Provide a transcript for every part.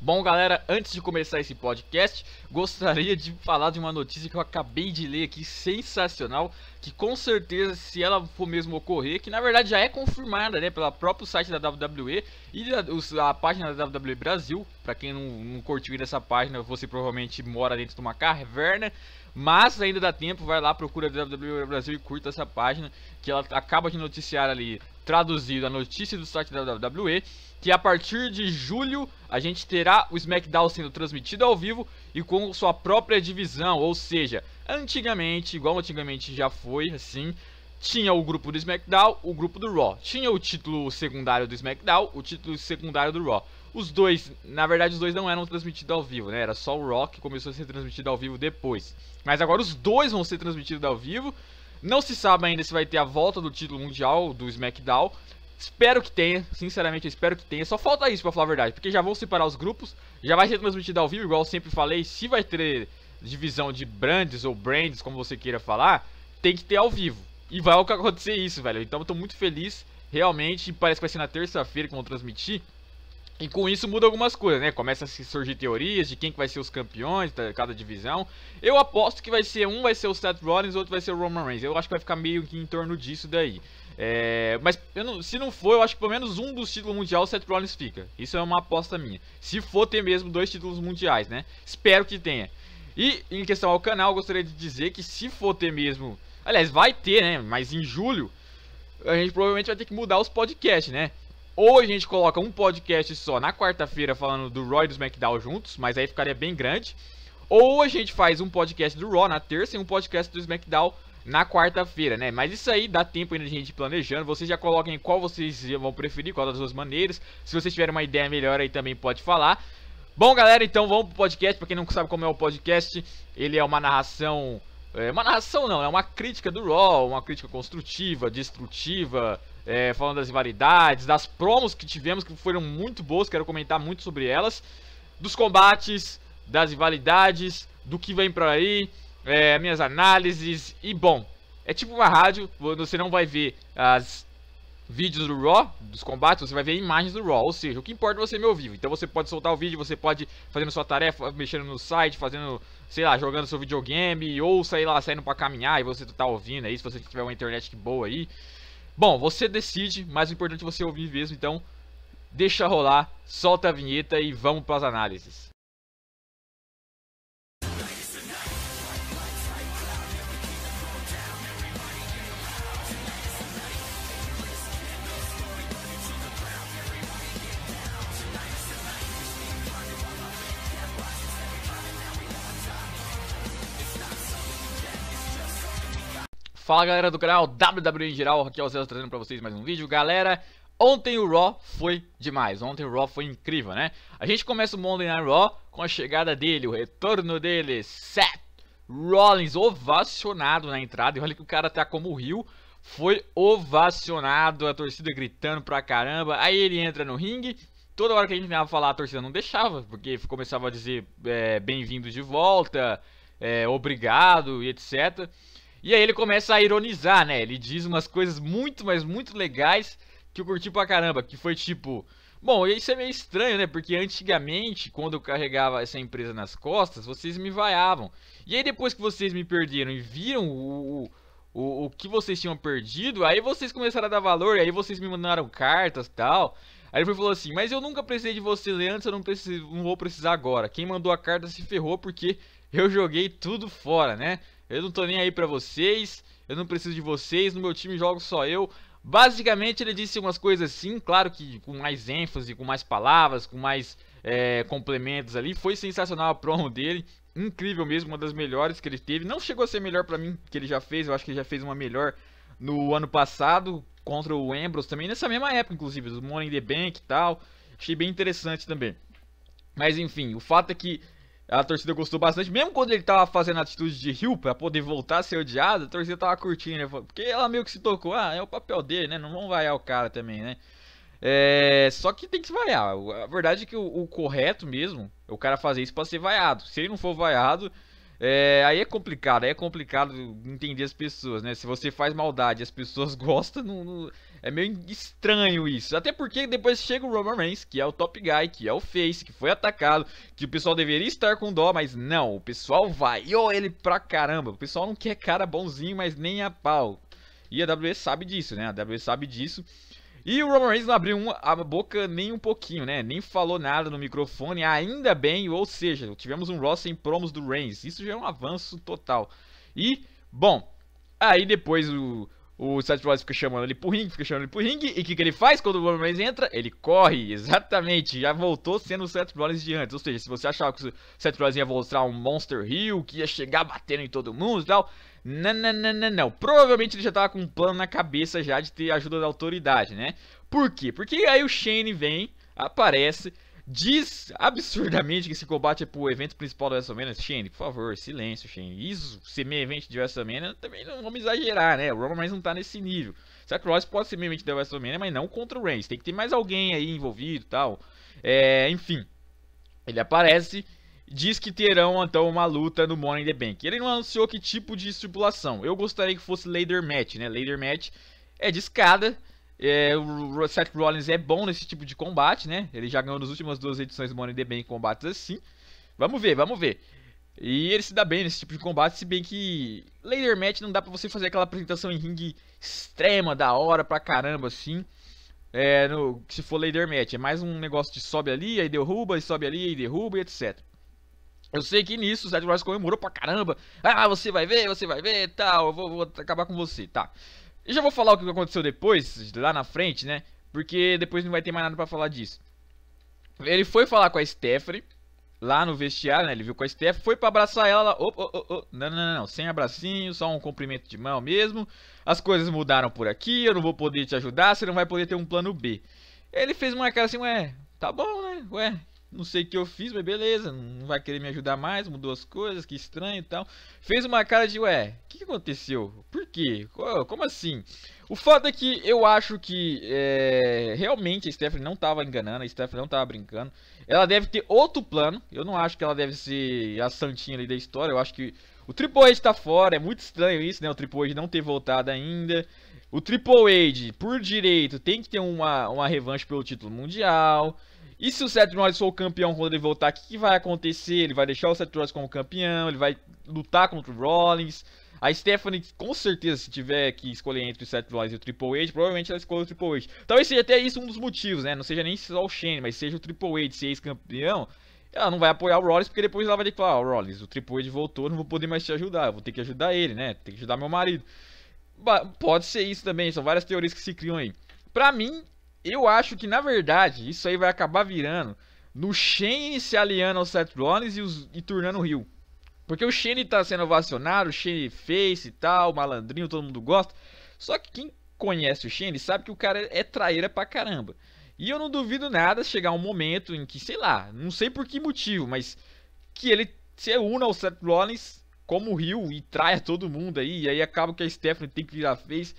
Bom, galera, antes de começar esse podcast, gostaria de falar de uma notícia que eu acabei de ler aqui, sensacional, que com certeza, se ela for mesmo ocorrer, que na verdade já é confirmada, né, pelo próprio site da WWE e a, a página da WWE Brasil, para quem não, não curtiu essa página, você provavelmente mora dentro de uma caverna, mas ainda dá tempo, vai lá, procura a WWE Brasil e curta essa página, que ela acaba de noticiar ali traduzido a notícia do site da WWE que a partir de julho a gente terá o SmackDown sendo transmitido ao vivo e com sua própria divisão, ou seja, antigamente, igual antigamente já foi assim, tinha o grupo do SmackDown, o grupo do Raw. Tinha o título secundário do SmackDown, o título secundário do Raw. Os dois, na verdade, os dois não eram transmitidos ao vivo, né? Era só o Raw que começou a ser transmitido ao vivo depois. Mas agora os dois vão ser transmitidos ao vivo não se sabe ainda se vai ter a volta do título mundial do SmackDown. Espero que tenha, sinceramente espero que tenha. Só falta isso pra falar a verdade, porque já vão separar os grupos, já vai ser transmitido ao vivo, igual eu sempre falei. Se vai ter divisão de brands ou brands, como você queira falar, tem que ter ao vivo. E vai acontecer isso, velho. Então eu tô muito feliz, realmente. Parece que vai ser na terça-feira que vão transmitir. E com isso muda algumas coisas, né? Começa a surgir teorias de quem que vai ser os campeões de cada divisão. Eu aposto que vai ser um, vai ser o Seth Rollins, outro vai ser o Roman Reigns. Eu acho que vai ficar meio que em torno disso daí. É, mas não, se não for, eu acho que pelo menos um dos títulos mundiais o Seth Rollins fica. Isso é uma aposta minha. Se for ter mesmo dois títulos mundiais, né? Espero que tenha. E em questão ao canal, gostaria de dizer que se for ter mesmo... Aliás, vai ter, né? Mas em julho, a gente provavelmente vai ter que mudar os podcasts, né? Ou a gente coloca um podcast só na quarta-feira falando do Raw e do SmackDown juntos, mas aí ficaria bem grande. Ou a gente faz um podcast do Raw na terça e um podcast do SmackDown na quarta-feira, né? Mas isso aí dá tempo ainda de gente planejando. Vocês já coloquem qual vocês vão preferir, qual das duas maneiras. Se vocês tiverem uma ideia melhor aí também pode falar. Bom, galera, então vamos pro podcast. Pra quem não sabe como é o podcast, ele é uma narração. É uma narração não, é uma crítica do Raw, uma crítica construtiva, destrutiva, é, falando das rivalidades, das promos que tivemos, que foram muito boas, quero comentar muito sobre elas, dos combates, das rivalidades, do que vem por aí, é, minhas análises, e bom, é tipo uma rádio, você não vai ver as vídeos do Raw, dos combates, você vai ver imagens do Raw, ou seja, o que importa é você me ao vivo. Então você pode soltar o vídeo, você pode fazendo sua tarefa, mexendo no site, fazendo, sei lá, jogando seu videogame, ou sei lá, saindo para caminhar e você tá ouvindo aí, se você tiver uma internet boa aí. Bom, você decide, mas o importante é você ouvir mesmo, então deixa rolar, solta a vinheta e vamos para as análises. Fala galera do canal WWE em geral, aqui é o Celso trazendo pra vocês mais um vídeo. Galera, ontem o Raw foi demais, ontem o Raw foi incrível, né? A gente começa o Monday Night Raw com a chegada dele, o retorno dele, Seth Rollins ovacionado na entrada. E olha que o cara tá como o Rio, foi ovacionado, a torcida gritando pra caramba. Aí ele entra no ringue toda hora que a gente vinha falar, a torcida não deixava, porque começava a dizer é, bem-vindo de volta, é, obrigado e etc. E aí ele começa a ironizar, né? Ele diz umas coisas muito, mas muito legais que eu curti pra caramba, que foi tipo. Bom, isso é meio estranho, né? Porque antigamente, quando eu carregava essa empresa nas costas, vocês me vaiavam. E aí depois que vocês me perderam e viram o, o, o que vocês tinham perdido, aí vocês começaram a dar valor, aí vocês me mandaram cartas tal. Aí ele falou assim, mas eu nunca precisei de você antes, eu não, preciso, não vou precisar agora. Quem mandou a carta se ferrou porque eu joguei tudo fora, né? Eu não tô nem aí pra vocês, eu não preciso de vocês, no meu time jogo só eu. Basicamente ele disse umas coisas assim, claro que com mais ênfase, com mais palavras, com mais é, complementos ali. Foi sensacional a promo dele, incrível mesmo, uma das melhores que ele teve. Não chegou a ser melhor pra mim, que ele já fez, eu acho que ele já fez uma melhor no ano passado contra o Embros também, nessa mesma época inclusive, do Money in the Bank e tal. Achei bem interessante também. Mas enfim, o fato é que a torcida gostou bastante, mesmo quando ele tava fazendo atitude de rio para poder voltar a ser odiado, a torcida tava curtindo, né? porque ela meio que se tocou, ah, é o papel dele, né? Não vão vaiar o cara também, né? É, só que tem que se vaiar. A verdade é que o, o correto mesmo é o cara fazer isso para ser vaiado. Se ele não for vaiado, é, aí é complicado, aí é complicado entender as pessoas, né? Se você faz maldade e as pessoas gostam, não, não, é meio estranho isso. Até porque depois chega o Roman Reigns, que é o top guy, que é o face, que foi atacado, que o pessoal deveria estar com dó, mas não. O pessoal vai, vaiou ele pra caramba. O pessoal não quer cara bonzinho, mas nem a pau. E a WWE sabe disso, né? A WWE sabe disso. E o Roman Reigns não abriu a boca nem um pouquinho, né? Nem falou nada no microfone, ainda bem, ou seja, tivemos um Raw sem promos do Reigns. Isso já é um avanço total. E, bom, aí depois o, o Seth Rollins fica chamando ele pro ringue, fica chamando ele pro ringue. E o que, que ele faz quando o Roman Reigns entra? Ele corre, exatamente. Já voltou sendo o Seth Rollins de antes. Ou seja, se você achava que o Seth Rollins ia mostrar um Monster Hill, que ia chegar batendo em todo mundo e tal... Não, não, não, não, não. Provavelmente ele já tava com um plano na cabeça já de ter ajuda da autoridade, né? Por quê? Porque aí o Shane vem, aparece Diz absurdamente que esse combate é pro evento principal do WrestleMania. Shane, por favor, silêncio, Shane. Isso, ser meio evento de WrestleMania, também não vamos exagerar, né? O Roman Reigns não tá nesse nível. Seth Rollins pode ser meio evento de WrestleMania, mas não contra o Reigns. Tem que ter mais alguém aí envolvido e tal. É, enfim, ele aparece diz que terão então uma luta no Money in the Bank. Ele não anunciou que tipo de estipulação. Eu gostaria que fosse Later Match, né? Later Match é de escada é, o Seth Rollins é bom nesse tipo de combate, né? Ele já ganhou nas últimas duas edições do Money in the Bank combates assim. Vamos ver, vamos ver. E ele se dá bem nesse tipo de combate, se bem que later match não dá pra você fazer aquela apresentação em ringue extrema, da hora pra caramba, assim. É, no, se for later match, é mais um negócio de sobe ali, aí derruba, e sobe ali, e derruba, e etc. Eu sei que nisso o Seth Rollins comemorou pra caramba. Ah, você vai ver, você vai ver, tal, eu vou, vou acabar com você, tá. E já vou falar o que aconteceu depois, lá na frente, né? Porque depois não vai ter mais nada pra falar disso. Ele foi falar com a Stephanie, lá no vestiário, né? Ele viu com a Stephanie, foi para abraçar ela. Lá, op, op, op, Não, não, não, não, sem abracinho, só um cumprimento de mão mesmo. As coisas mudaram por aqui, eu não vou poder te ajudar, você não vai poder ter um plano B. Ele fez uma cara assim, ué, tá bom, né? Ué, não sei o que eu fiz, mas beleza, não vai querer me ajudar mais, mudou as coisas, que estranho e tal. Fez uma cara de, ué, o que, aconteceu? Por quê? Como assim? O fato é que eu acho que é, realmente a Stephanie não estava enganando, a Stephanie não estava brincando. Ela deve ter outro plano, eu não acho que ela deve ser a santinha ali da história, eu acho que o Triple H está fora, é muito estranho isso, né? O Triple H não ter voltado ainda. O Triple H, por direito, tem que ter uma, uma revanche pelo título mundial. E se o Seth Rollins for o campeão quando ele voltar, o que, que, vai acontecer? Ele vai deixar o Seth Rollins como campeão? Ele vai lutar contra o Rollins? A Stephanie, com certeza, se tiver que escolher entre o Seth Rollins e o Triple H, provavelmente ela escolhe o Triple H. Talvez seja até isso um dos motivos, né? Não seja nem só o Shane, mas seja o Triple H ser ex-campeão. Ela não vai apoiar o Rollins, porque depois ela vai ter que falar, ó, oh, Rollins, o Triple H voltou, não vou poder mais te ajudar, eu vou ter que ajudar ele, né? Tem que ajudar meu marido. Pode ser isso também, são várias teorias que se criam aí. Pra mim, eu acho que, na verdade, isso aí vai acabar virando no Shane se aliando ao Seth Rollins e, os, e tornando o Rio. Porque o Shane tá sendo ovacionado, o Shane face e tal, malandrinho, todo mundo gosta. Só que quem conhece o Shane sabe que o cara é traíra pra caramba. E eu não duvido nada chegar um momento em que, sei lá, não sei por que motivo, mas que ele se una ao Seth Rollins como o Rio e traia todo mundo aí. E aí acaba que a Stephanie tem que virar face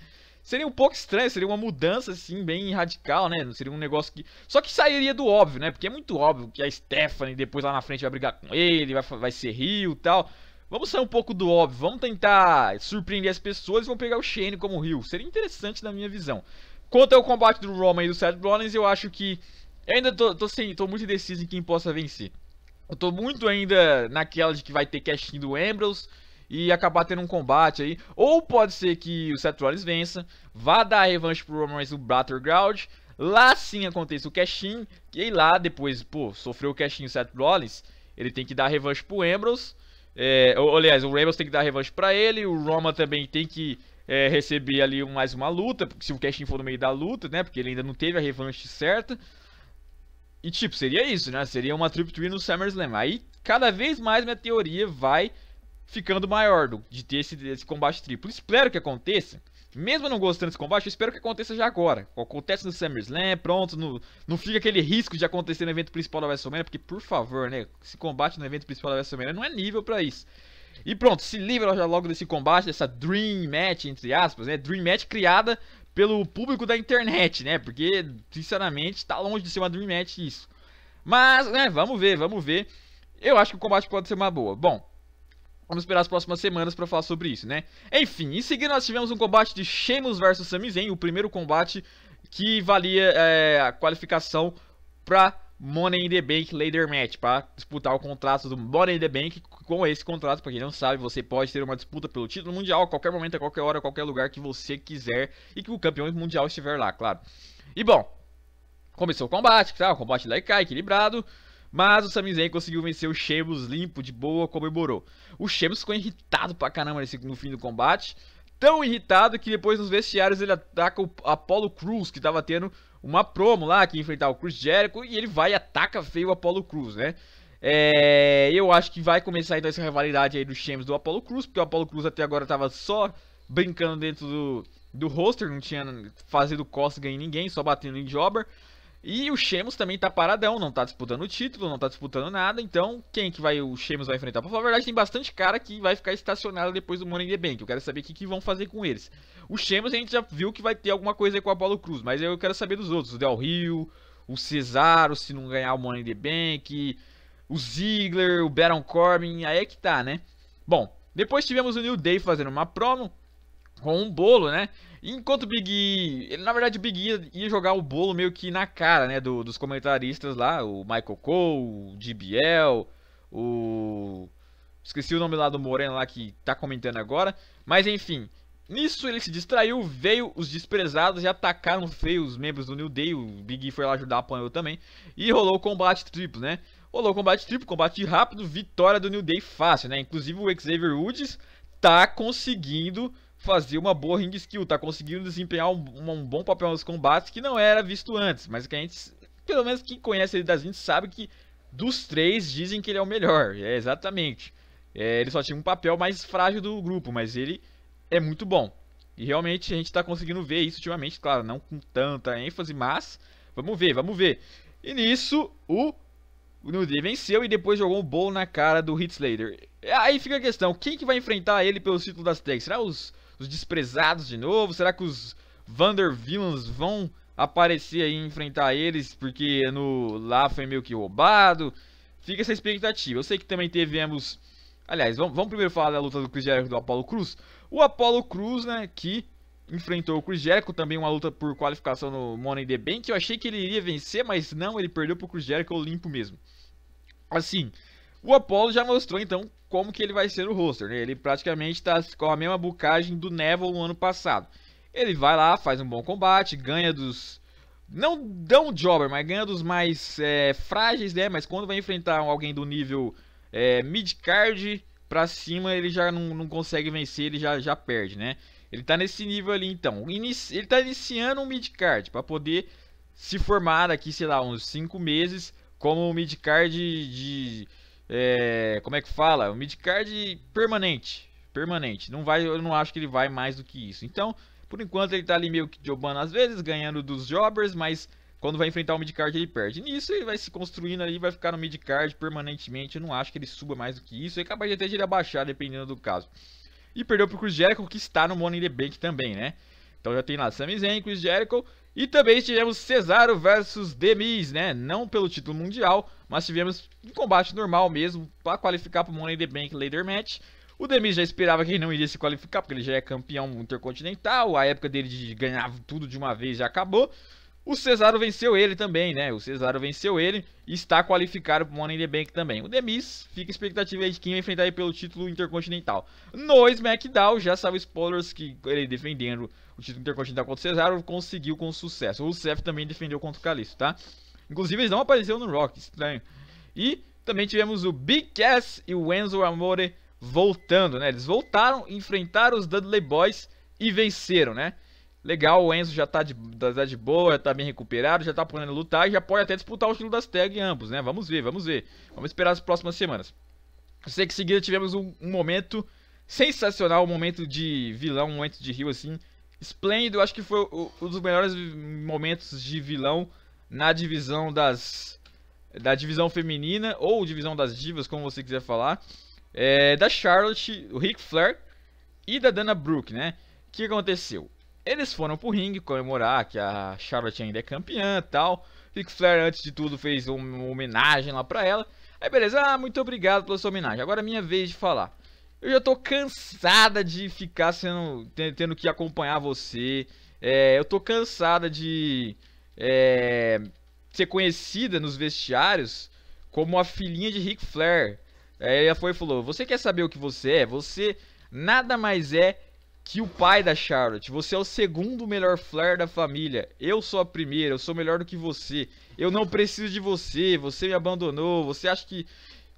seria um pouco estranho, seria uma mudança assim bem radical, né? Seria um negócio que só que sairia do óbvio, né? Porque é muito óbvio que a Stephanie depois lá na frente vai brigar com ele, vai, vai ser Rio e tal. Vamos sair um pouco do óbvio, vamos tentar surpreender as pessoas e vamos pegar o Shane como Rio. Seria interessante na minha visão. Quanto ao combate do Roman e do Seth Rollins, eu acho que eu ainda tô, tô, sem, tô muito indeciso em quem possa vencer. Eu tô muito ainda naquela de que vai ter casting do Ambrose e acabar tendo um combate aí. Ou pode ser que o Seth Rollins vença, vá dar revanche pro Roman Reigns no Battleground. Lá sim aconteça o Cashin e lá depois, pô, sofreu o Cashin o Seth Rollins, ele tem que dar revanche pro Ambrose. É, ou, aliás, o Ambrose tem que dar revanche pra ele, o Roman também tem que é, receber ali mais uma luta, se o Cashin for no meio da luta, né, porque ele ainda não teve a revanche certa. E tipo, seria isso, né? Seria uma Trip Tree no SummerSlam. Aí, cada vez mais minha teoria vai ficando maior de ter esse, esse combate triplo. Espero que aconteça. Mesmo não gostando desse combate, eu espero que aconteça já agora. Acontece no SummerSlam, pronto. No, não fica aquele risco de acontecer no evento principal da WrestleMania, porque, por favor, né? Esse combate no evento principal da WrestleMania não é nível para isso. E pronto, se livra já logo desse combate, dessa Dream Match, entre aspas, né? Dream Match criada pelo público da internet, né? Porque, sinceramente, tá longe de ser uma Dream Match isso. Mas, né, vamos ver, vamos ver. Eu acho que o combate pode ser uma boa. Bom, Vamos esperar as próximas semanas para falar sobre isso, né? Enfim, em seguida nós tivemos um combate de Sheamus versus Sami Zayn, o primeiro combate que valia é, a qualificação para Money in the Bank Later Match, para disputar o contrato do Money in the Bank. Com esse contrato, para quem não sabe, você pode ter uma disputa pelo título mundial a qualquer momento, a qualquer hora, a qualquer lugar que você quiser e que o campeão mundial estiver lá, claro. E bom, começou o combate, tá? O combate lá é cai, equilibrado. Mas o Sami Zayn conseguiu vencer o Sheamus limpo, de boa, comemorou. O Sheamus ficou irritado pra caramba nesse, no fim do combate. Tão irritado que depois nos vestiários ele ataca o Apollo Cruz, que tava tendo uma promo lá, que ia enfrentar o Cruz Jericho, e ele vai e ataca feio o Apollo Cruz, né? É, eu acho que vai começar então essa rivalidade aí do Sheamus do Apollo Cruz, porque o Apollo Cruz até agora tava só brincando dentro do, do roster, não tinha fazendo costa em ninguém, só batendo em jobber. E o Sheamus também tá paradão, não tá disputando o título, não tá disputando nada. Então, quem que vai o Sheamus vai enfrentar? Pra falar a verdade, tem bastante cara que vai ficar estacionado depois do Money in the Bank. Eu quero saber o que, que vão fazer com eles. O Sheamus a gente já viu que vai ter alguma coisa aí com a Paulo Cruz, mas eu quero saber dos outros. O Del Rio, o Cesaro, se não ganhar o Money in the Bank, o Ziggler, o Baron Corbin, aí é que tá, né? Bom, depois tivemos o New Day fazendo uma promo, com um bolo, né? Enquanto o Big E, ele, na verdade o Big E ia, ia jogar o bolo meio que na cara, né, do, dos comentaristas lá, o Michael Cole, o DBL, o esqueci o nome lá do Moreno lá que tá comentando agora, mas enfim, nisso ele se distraiu, veio os desprezados e atacaram feio os membros do New Day, o Big E foi lá ajudar, apanhou também, e rolou o combate triplo, né? Rolou o combate triplo, combate rápido, vitória do New Day fácil, né? Inclusive o Xavier Woods tá conseguindo fazer uma boa ring skill, tá conseguindo desempenhar um, um, bom papel nos combates que não era visto antes, mas que a gente, pelo menos quem conhece ele das 20 sabe que dos três dizem que ele é o melhor, é exatamente. É, ele só tinha um papel mais frágil do grupo, mas ele é muito bom. E realmente a gente está conseguindo ver isso ultimamente, claro, não com tanta ênfase, mas vamos ver, vamos ver. E nisso, o Nudri venceu e depois jogou um bolo na cara do Hit Aí fica a questão, quem que vai enfrentar ele pelo título das tags? Será os os desprezados de novo? Será que os Vander Villains vão aparecer aí e enfrentar eles porque no lá foi meio que roubado? Fica essa expectativa. Eu sei que também tivemos... Aliás, vamos, vamos primeiro falar da luta do Chris Jericho e do Apollo Cruz. O Apollo Cruz, né, que enfrentou o Chris Jericho, também uma luta por qualificação no Money in the Bank. Eu achei que ele iria vencer, mas não, ele perdeu pro Chris Jericho limpo mesmo. Assim, o Apollo já mostrou então como que ele vai ser o roster, né? Ele praticamente tá com a mesma bucagem do Neville no ano passado. Ele vai lá, faz um bom combate, ganha dos não dão jobber, mas ganha dos mais é, frágeis, né? Mas quando vai enfrentar alguém do nível é, mid-card pra cima, ele já não, não consegue vencer, ele já, já perde, né? Ele tá nesse nível ali, então. Inici ele tá iniciando um mid-card pra poder se formar daqui, sei lá, uns 5 meses como um mid-card de, de é, como é que fala? Um midcard permanente. Permanente. Não vai, eu não acho que ele vai mais do que isso. Então, por enquanto, ele tá ali meio que jobando às vezes, ganhando dos jobbers, mas quando vai enfrentar o midcard ele perde. Nisso ele vai se construindo ali, vai ficar no midcard permanentemente. Eu não acho que ele suba mais do que isso. É capaz de até de ele abaixar, dependendo do caso. E perdeu pro Cruz Jericho, que está no Money in the Bank também, né? Então já tem lá Sami Zayn, Chris Jericho. E também tivemos Cesaro versus Demis, né? Não pelo título mundial, mas tivemos um combate normal mesmo para qualificar para o Money in the Bank Later Match. O Demis já esperava que ele não iria se qualificar, porque ele já é campeão intercontinental, a época dele de ganhar tudo de uma vez já acabou. O Cesaro venceu ele também, né? O Cesaro venceu ele e está qualificado para o Money in the Bank também. O Demis fica expectativa aí de quem vai enfrentar ele pelo título intercontinental. No SmackDown, já sabe spoilers que ele defendendo o título intercontinental contra o Cesaro conseguiu com sucesso. O Seth também defendeu contra o Calixto, tá? Inclusive, eles não apareceram no Rock, estranho. E também tivemos o Big Cass e o Enzo Amore voltando, né? Eles voltaram, enfrentaram os Dudley Boys e venceram, né? Legal, o Enzo já tá de, tá de boa, já tá bem recuperado, já tá podendo lutar e já pode até disputar o título das tag ambos, né? Vamos ver, vamos ver. Vamos esperar as próximas semanas. Eu sei que em seguida tivemos um, um momento sensacional, um momento de vilão, um momento de rio assim, esplêndido. Acho que foi o, um dos melhores momentos de vilão na divisão das da divisão feminina ou divisão das divas, como você quiser falar, é, da Charlotte, o Ric Flair e da Dana Brooke, né? O que aconteceu? Eles foram pro ringue comemorar que a Charlotte ainda é campeã e tal. Ric Flair, antes de tudo, fez uma homenagem lá pra ela. Aí beleza, ah, muito obrigado pela sua homenagem. Agora é minha vez de falar. Eu já tô cansada de ficar sendo, tendo que acompanhar você. É, eu tô cansada de é, ser conhecida nos vestiários como a filhinha de Ric Flair. Aí ela foi e falou: Você quer saber o que você é? Você nada mais é que o pai da Charlotte. Você é o segundo melhor flare da família. Eu sou a primeira, eu sou melhor do que você. Eu não preciso de você, você me abandonou. Você acha que.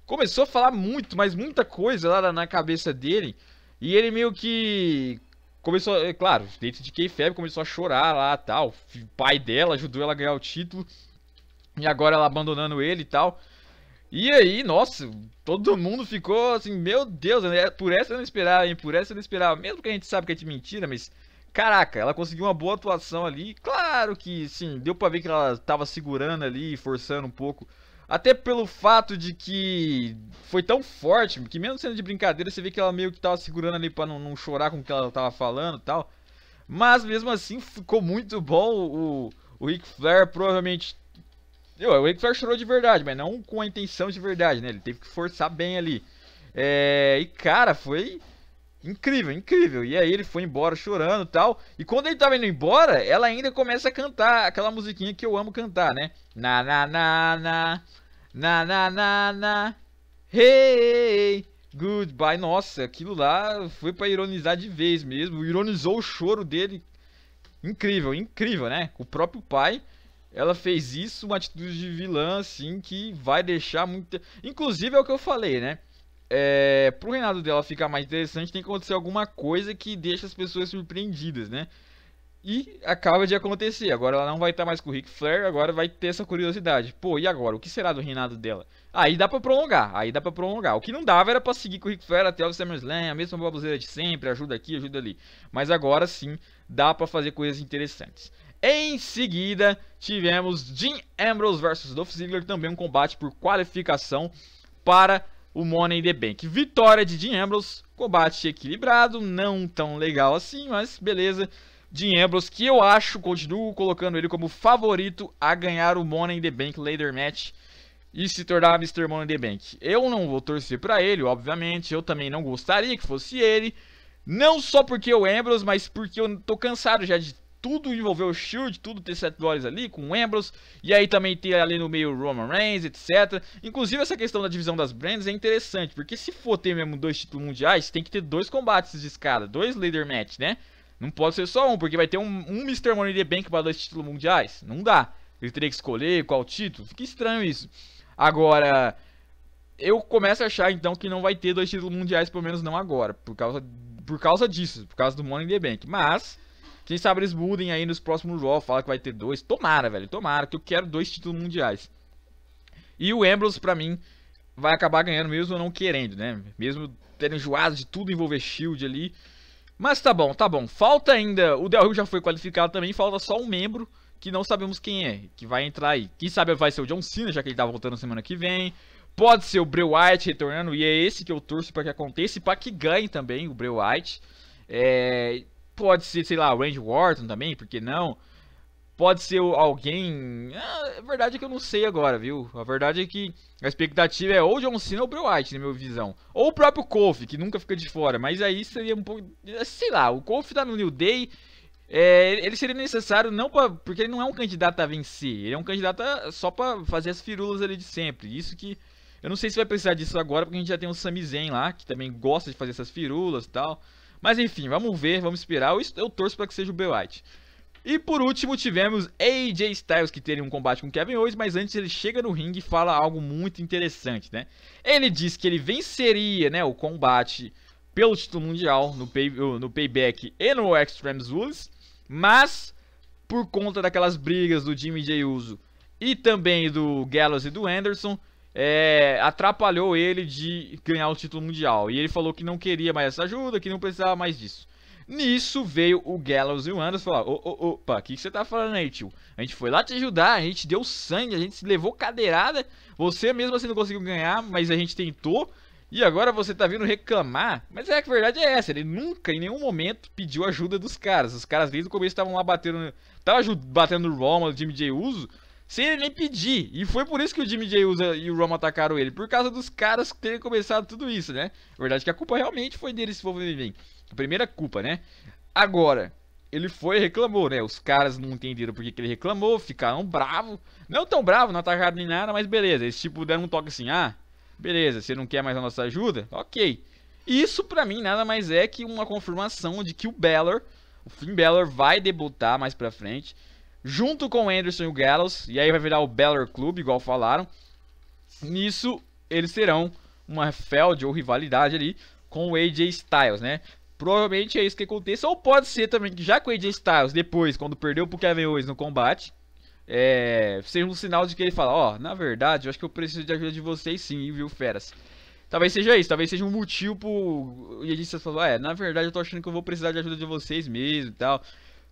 Começou a falar muito, mas muita coisa lá na cabeça dele. E ele meio que. Começou, é claro, dentro de K-Fab, começou a chorar lá tal. O pai dela ajudou ela a ganhar o título. E agora ela abandonando ele e tal. E aí, nossa, todo mundo ficou assim, meu Deus, é, por essa eu não esperava, hein? Por essa eu não esperava. Mesmo que a gente sabe que é de mentira, mas. Caraca, ela conseguiu uma boa atuação ali. Claro que sim, deu pra ver que ela tava segurando ali, forçando um pouco. Até pelo fato de que foi tão forte, que mesmo sendo de brincadeira, você vê que ela meio que tava segurando ali pra não, não chorar com o que ela tava falando e tal. Mas mesmo assim ficou muito bom. O, o Ric Flair provavelmente eu, o Exor chorou de verdade, mas não com a intenção de verdade, né? Ele teve que forçar bem ali. É, e cara, foi incrível, incrível. E aí ele foi embora chorando e tal. E quando ele tava indo embora, ela ainda começa a cantar aquela musiquinha que eu amo cantar, né? Na na na na na na na na hey, hey goodbye. Nossa, aquilo lá foi para ironizar de vez mesmo. Ironizou o choro dele. Incrível, incrível, né? O próprio pai ela fez isso, uma atitude de vilã, assim, que vai deixar muita. Inclusive é o que eu falei, né? É, pro reinado dela ficar mais interessante, tem que acontecer alguma coisa que deixa as pessoas surpreendidas, né? E acaba de acontecer. Agora ela não vai estar tá mais com o Ric Flair, agora vai ter essa curiosidade. Pô, e agora? O que será do reinado dela? Aí dá para prolongar, aí dá para prolongar. O que não dava era pra seguir com o Ric Flair até o SummerSlam, a mesma baboseira de sempre, ajuda aqui, ajuda ali. Mas agora sim, dá para fazer coisas interessantes. Em seguida, tivemos Jim Ambrose versus Dolph Ziggler, também é um combate por qualificação para o Money in the Bank. Vitória de Jim Ambrose, combate equilibrado, não tão legal assim, mas beleza. Jim Ambrose, que eu acho, continuo colocando ele como favorito a ganhar o Money in the Bank Later Match e se tornar Mr. Money in the Bank. Eu não vou torcer para ele, obviamente, eu também não gostaria que fosse ele, não só porque eu Ambrose, mas porque eu tô cansado já de tudo envolveu o Shield, tudo tem sete dólares ali, com Ambrose, e aí também tem ali no meio Roman Reigns, etc. Inclusive essa questão da divisão das brands é interessante, porque se for ter mesmo dois títulos mundiais, tem que ter dois combates de escada, dois leader match, né? Não pode ser só um, porque vai ter um, um Mr. Money the Bank para dois títulos mundiais. Não dá. Ele teria que escolher qual título. Fica estranho isso. Agora, eu começo a achar então que não vai ter dois títulos mundiais, pelo menos não agora, por causa, por causa disso, por causa do Money the Bank. Mas quem sabe eles mudem aí nos próximos jogos, fala que vai ter dois. Tomara, velho, tomara, que eu quero dois títulos mundiais. E o Ambrose, pra mim, vai acabar ganhando mesmo não querendo, né? Mesmo tendo enjoado de tudo envolver Shield ali. Mas tá bom, tá bom. Falta ainda, o Del Rio já foi qualificado também, falta só um membro que não sabemos quem é, que vai entrar aí. Quem sabe vai ser o John Cena, já que ele tá voltando semana que vem. Pode ser o Bray white retornando, e é esse que eu torço para que aconteça e para que ganhe também o Bray white É, Pode ser, sei lá, o Randy Wharton também, porque não? Pode ser alguém. Ah, a verdade é que eu não sei agora, viu? A verdade é que a expectativa é ou John Cena ou Bray na minha visão. Ou o próprio Kofi, que nunca fica de fora. Mas aí seria um pouco. Sei lá, o Kofi tá no New Day. É, ele seria necessário não pra, porque ele não é um candidato a vencer, ele é um candidato a, só para fazer as firulas ali de sempre. Isso que eu não sei se vai precisar disso agora, porque a gente já tem o Samizen lá, que também gosta de fazer essas firulas e tal. Mas enfim, vamos ver, vamos esperar. Eu, eu torço para que seja o B. White. E por último, tivemos AJ Styles que teria um combate com Kevin Owens, mas antes ele chega no ringue e fala algo muito interessante, né? Ele diz que ele venceria, né, o combate pelo título mundial no, pay, no Payback e no Extreme Rules, mas por conta daquelas brigas do Jimmy J. Uso e também do Gallows e do Anderson, é, atrapalhou ele de ganhar o título mundial. E ele falou que não queria mais essa ajuda, que não precisava mais disso. Nisso veio o Gallows e o Anderson falar: ô, ô, opa, o que, que você tá falando aí, tio? A gente foi lá te ajudar, a gente deu sangue, a gente se levou cadeirada. Você mesmo assim não conseguiu ganhar, mas a gente tentou. E agora você tá vindo reclamar? Mas é que a verdade é essa, ele nunca em nenhum momento pediu ajuda dos caras. Os caras desde o começo estavam lá batendo, tava batendo no Roma, o Jimmy J. Uso, sem ele nem pedir. E foi por isso que o Jimmy J usa e o Roma atacaram ele, por causa dos caras que terem começado tudo isso, né? A verdade é que a culpa realmente foi dele se for bem. A primeira culpa, né? Agora, ele foi e reclamou, né? Os caras não entenderam porque que ele reclamou, ficaram bravo. Não tão bravo, não atacaram nem nada, mas beleza. Eles tipo deram um toque assim, ah, beleza, você não quer mais a nossa ajuda? Ok. Isso pra mim nada mais é que uma confirmação de que o Balor, o Finn Balor vai debutar mais pra frente junto com o Anderson e o Gallows, e aí vai virar o Beller Club, igual falaram. Nisso, eles serão uma feud ou rivalidade ali com o AJ Styles, né? Provavelmente é isso que aconteça, ou pode ser também que já com o AJ Styles, depois, quando perdeu pro Kevin Owens no combate, é, seja um sinal de que ele fala, ó, oh, na verdade, eu acho que eu preciso de ajuda de vocês sim, viu, feras. Talvez seja isso, talvez seja um motivo pro... E a gente falou, ah, é, na verdade eu tô achando que eu vou precisar de ajuda de vocês mesmo e tal.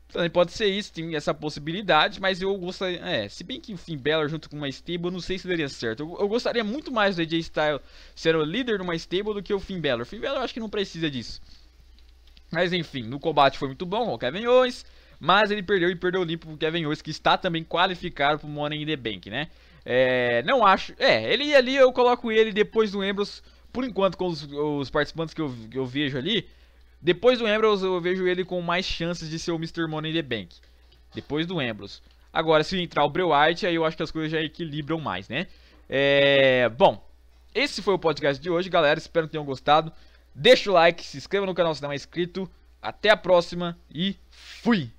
Também pode ser isso, tem essa possibilidade, mas eu gostaria. É, se bem que o Finn Balor junto com uma stable, eu não sei se daria certo. Eu, eu, gostaria muito mais do AJ Styles ser o líder de uma stable do que o Finn Balor. O Finn Balor eu acho que não precisa disso. Mas enfim, no combate foi muito bom, o Kevin Owens. Mas ele perdeu e perdeu limpo o Kevin Owens, que está também qualificado o Money in the Bank, né? É, não acho. É, ele ali eu coloco ele depois do Embros. Por enquanto, com os, os participantes que eu, que eu vejo ali, depois do Ambrose, eu vejo ele com mais chances de ser o Mr. Money in the Bank. Depois do Ambrose. Agora, se entrar o Bray White aí eu acho que as coisas já equilibram mais, né? É... Bom, esse foi o podcast de hoje, galera. Espero que tenham gostado. Deixa o like, se inscreva no canal se não é inscrito. Até a próxima e fui!